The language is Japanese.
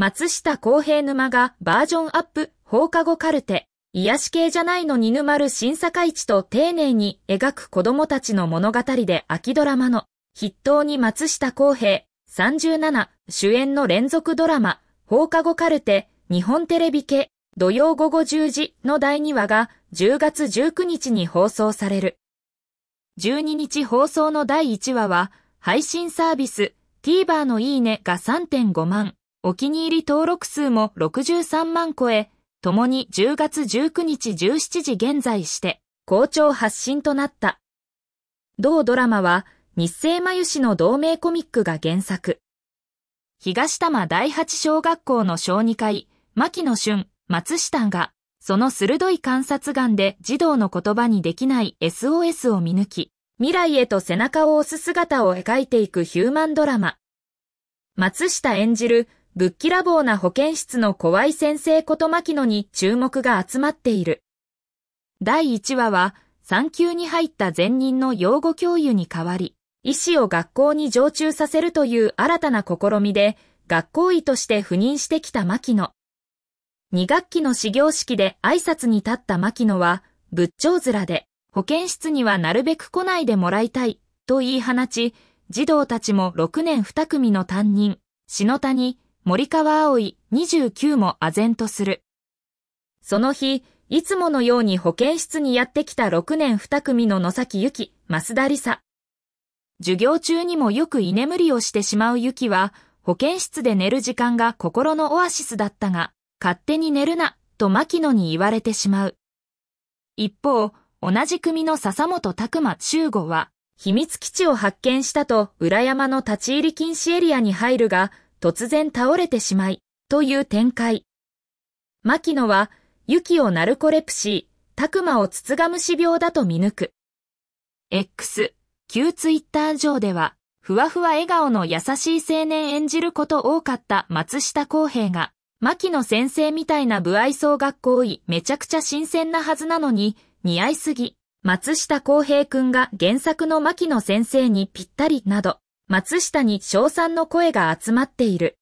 松下洸平沼がバージョンアップ放課後カルテ、癒し系じゃないのに沼る新坂市と丁寧に描く子供たちの物語で秋ドラマの筆頭に松下洸平37主演の連続ドラマ放課後カルテ日本テレビ系土曜午後10時の第2話が10月19日に放送される。12日放送の第1話は配信サービス TVer のいいねが3.5万。お気に入り登録数も63万超え、共に10月19日17時現在して、好調発信となった。同ドラマは、日清真由氏の同名コミックが原作。東多摩第八小学校の小児科医、牧野俊、松下が、その鋭い観察眼で児童の言葉にできない SOS を見抜き、未来へと背中を押す姿を描いていくヒューマンドラマ。松下演じるぶっきらぼうな保健室の怖い先生こと牧野に注目が集まっている。第1話は、産休に入った前任の養護教諭に代わり、医師を学校に常駐させるという新たな試みで、学校医として赴任してきた牧野。2学期の始業式で挨拶に立った牧野は、仏頂面で、保健室にはなるべく来ないでもらいたい、と言い放ち、児童たちも6年2組の担任、篠谷、森川葵29も唖然とする。その日、いつものように保健室にやってきた6年2組の野崎ゆき、増田理沙。授業中にもよく居眠りをしてしまうゆきは、保健室で寝る時間が心のオアシスだったが、勝手に寝るな、と牧野に言われてしまう。一方、同じ組の笹本拓馬中吾は、秘密基地を発見したと裏山の立ち入り禁止エリアに入るが、突然倒れてしまい、という展開。牧野は、ユキをナルコレプシー、タクマをつつがむし病だと見抜く。X、旧ツイッター上では、ふわふわ笑顔の優しい青年演じること多かった松下洸平が、牧野先生みたいな不愛想学校医めちゃくちゃ新鮮なはずなのに、似合いすぎ。松下洸平くんが原作の牧野先生にぴったりなど、松下に賞賛の声が集まっている。